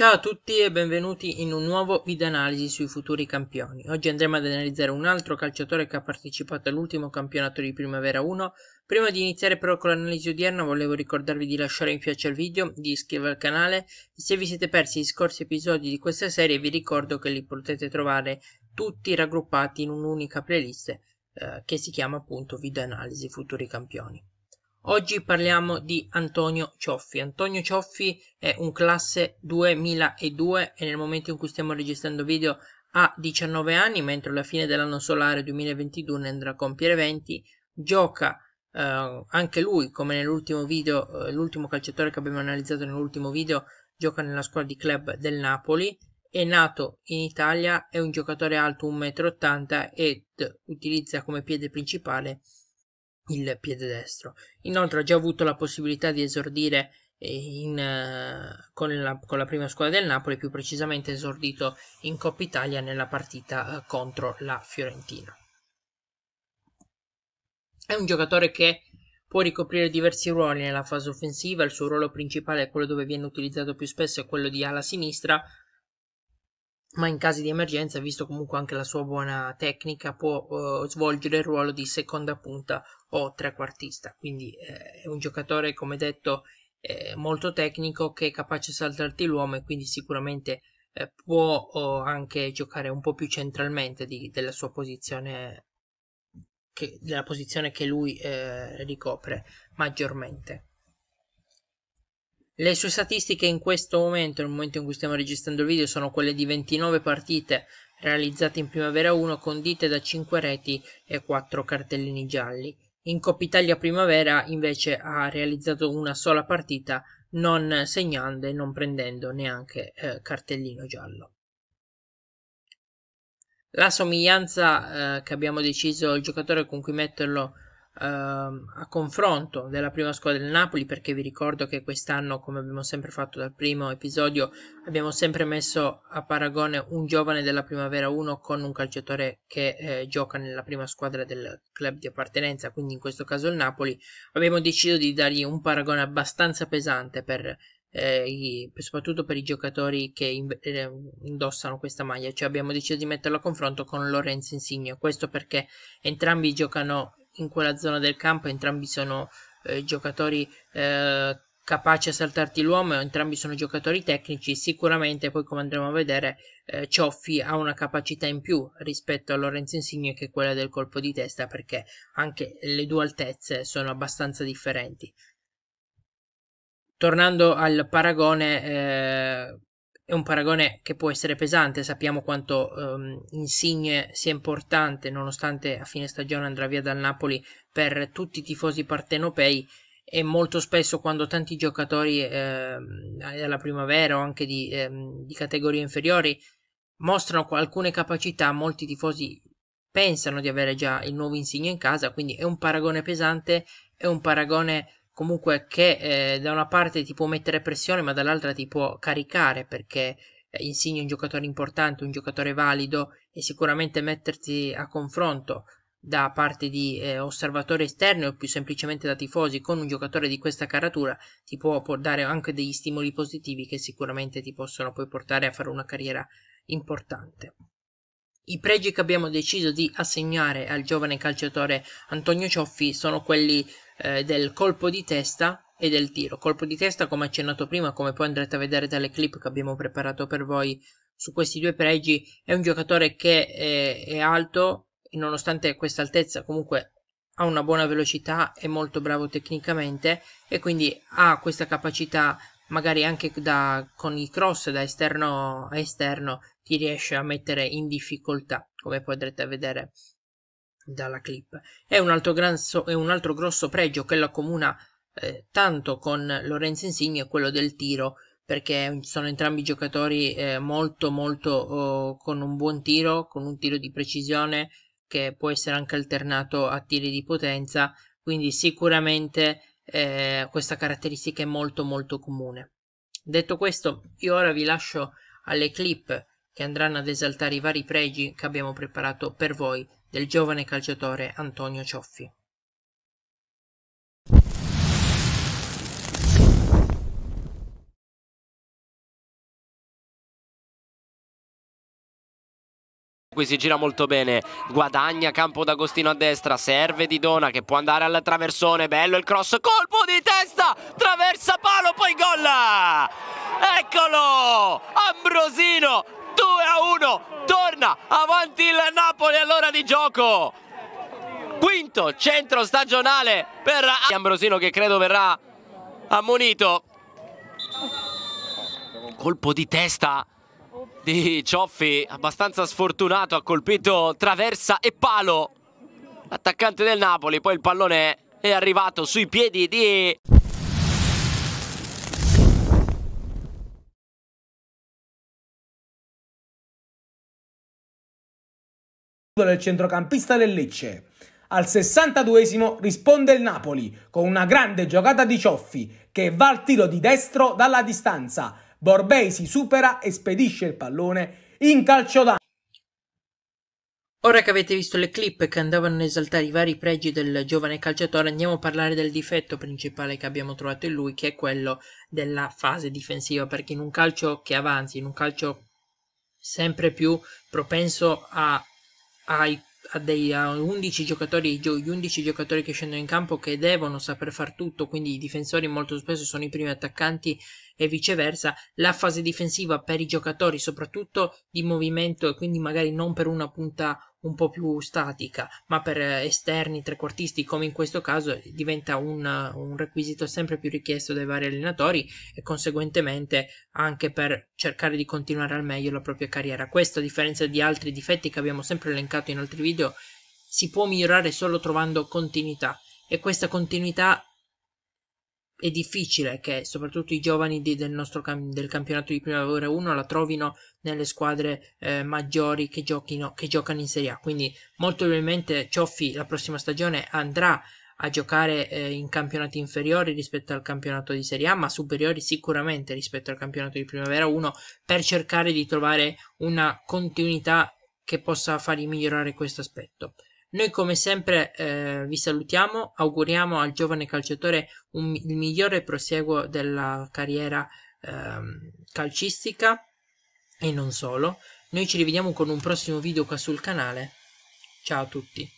Ciao a tutti e benvenuti in un nuovo video analisi sui futuri campioni. Oggi andremo ad analizzare un altro calciatore che ha partecipato all'ultimo campionato di Primavera 1. Prima di iniziare però con l'analisi odierna volevo ricordarvi di lasciare mi piace al video, di iscrivervi al canale e se vi siete persi gli scorsi episodi di questa serie vi ricordo che li potete trovare tutti raggruppati in un'unica playlist eh, che si chiama appunto video analisi futuri campioni. Oggi parliamo di Antonio Cioffi. Antonio Cioffi è un classe 2002 e nel momento in cui stiamo registrando video ha 19 anni, mentre alla fine dell'anno solare 2022 ne andrà a compiere 20. Gioca eh, anche lui, come nell'ultimo video, eh, l'ultimo calciatore che abbiamo analizzato nell'ultimo video, gioca nella squadra di club del Napoli. È nato in Italia, è un giocatore alto 1,80 m ed utilizza come piede principale il piede destro. Inoltre ha già avuto la possibilità di esordire eh, in, uh, con, la, con, la, prima squadra del Napoli, più precisamente esordito in Coppa Italia nella partita uh, contro la Fiorentina. È un giocatore che può ricoprire diversi ruoli nella fase offensiva, il suo ruolo principale è quello dove viene utilizzato più spesso, è quello di ala sinistra, ma in caso di emergenza, visto comunque anche la sua buona tecnica, può eh, svolgere il ruolo di seconda punta o trequartista. Quindi eh, è un giocatore, come detto, eh, molto tecnico che è capace di saltarti l'uomo e quindi sicuramente eh, può eh, anche giocare un po' più centralmente di, della sua posizione, che, della posizione che lui eh, ricopre maggiormente. Le sue statistiche in questo momento, nel momento in cui stiamo registrando il video, sono quelle di 29 partite realizzate in Primavera 1 condite da 5 reti e 4 cartellini gialli. In Coppa Italia Primavera invece ha realizzato una sola partita non segnando e non prendendo neanche eh, cartellino giallo. La somiglianza eh, che abbiamo deciso il giocatore con cui metterlo Ehm, a confronto della prima squadra del Napoli perché vi ricordo che quest'anno come abbiamo sempre fatto dal primo episodio abbiamo sempre messo a paragone un giovane della primavera 1 con un calciatore che eh, gioca nella prima squadra del club di appartenenza quindi in questo caso il Napoli abbiamo deciso di dargli un paragone abbastanza pesante per eh, i, soprattutto per i giocatori che in, eh, indossano questa maglia, cioè abbiamo deciso di metterlo a confronto con Lorenzo Insigne, questo perché entrambi giocano in quella zona del campo entrambi sono eh, giocatori eh, capaci a saltarti l'uomo entrambi sono giocatori tecnici sicuramente poi come andremo a vedere eh, Cioffi ha una capacità in più rispetto a Lorenzo Insigne che è quella del colpo di testa perché anche le due altezze sono abbastanza differenti tornando al paragone eh, è un paragone che può essere pesante, sappiamo quanto ehm, Insigne sia importante, nonostante a fine stagione andrà via dal Napoli, per tutti i tifosi partenopei e molto spesso quando tanti giocatori eh, della primavera o anche di, eh, di categorie inferiori mostrano alcune capacità, molti tifosi pensano di avere già il nuovo Insigne in casa, quindi è un paragone pesante, è un paragone comunque che eh, da una parte ti può mettere pressione ma dall'altra ti può caricare perché eh, insegni un giocatore importante, un giocatore valido e sicuramente metterti a confronto da parte di eh, osservatori esterni o più semplicemente da tifosi con un giocatore di questa caratura ti può, può dare anche degli stimoli positivi che sicuramente ti possono poi portare a fare una carriera importante. I pregi che abbiamo deciso di assegnare al giovane calciatore Antonio Cioffi sono quelli eh, del colpo di testa e del tiro. Colpo di testa, come accennato prima, come poi andrete a vedere dalle clip che abbiamo preparato per voi su questi due pregi, è un giocatore che è, eh, è alto e nonostante questa altezza comunque ha una buona velocità, è molto bravo tecnicamente e quindi ha questa capacità magari anche da, con i cross da esterno a esterno ti riesce a mettere in difficoltà come potrete vedere dalla clip è un altro, gran, è un altro grosso pregio che la comuna eh, tanto con Lorenzo Insigne è quello del tiro perché sono entrambi giocatori eh, molto molto oh, con un buon tiro con un tiro di precisione che può essere anche alternato a tiri di potenza quindi sicuramente eh, questa caratteristica è molto molto comune. Detto questo, io ora vi lascio alle clip che andranno ad esaltare i vari pregi che abbiamo preparato per voi del giovane calciatore Antonio Cioffi. qui si gira molto bene, guadagna campo d'Agostino a destra, serve Di Dona che può andare al traversone, bello il cross, colpo di testa, traversa palo, poi gol! Eccolo! Ambrosino, 2 a 1, torna avanti il Napoli all'ora di gioco! Quinto centro stagionale per Ambrosino che credo verrà ammonito. Colpo di testa di Cioffi, abbastanza sfortunato, ha colpito traversa e palo. L'attaccante del Napoli, poi il pallone è arrivato sui piedi di... del centrocampista del Lecce. Al 62 esimo risponde il Napoli con una grande giocata di Cioffi che va al tiro di destro dalla distanza Borbei si supera e spedisce il pallone in calcio d'angolo. Ora che avete visto le clip che andavano ad esaltare i vari pregi del giovane calciatore, andiamo a parlare del difetto principale che abbiamo trovato in lui, che è quello della fase difensiva, perché in un calcio che avanzi, in un calcio sempre più propenso a, ai a dei, ha 11 giocatori gli 11 giocatori che scendono in campo che devono saper far tutto quindi i difensori molto spesso sono i primi attaccanti e viceversa la fase difensiva per i giocatori soprattutto di movimento e quindi magari non per una punta un po' più statica, ma per esterni trequartisti come in questo caso diventa un, un, requisito sempre più richiesto dai vari allenatori e conseguentemente anche per cercare di continuare al meglio la propria carriera. Questa, a differenza di altri difetti che abbiamo sempre elencato in altri video si può migliorare solo trovando continuità e questa continuità è difficile che soprattutto i giovani di, del nostro cam- del campionato di Primavera 1 la trovino nelle squadre eh, maggiori che, giochino, che giocano in Serie A. Quindi molto probabilmente Cioffi la prossima stagione andrà a giocare eh, in campionati inferiori rispetto al campionato di Serie A, ma superiori sicuramente rispetto al campionato di Primavera 1 per cercare di trovare una continuità che possa fargli migliorare questo aspetto. Noi come sempre eh, vi salutiamo, auguriamo al giovane calciatore un, il migliore prosieguo della carriera eh, calcistica e non solo. Noi ci rivediamo con un prossimo video qua sul canale. Ciao a tutti.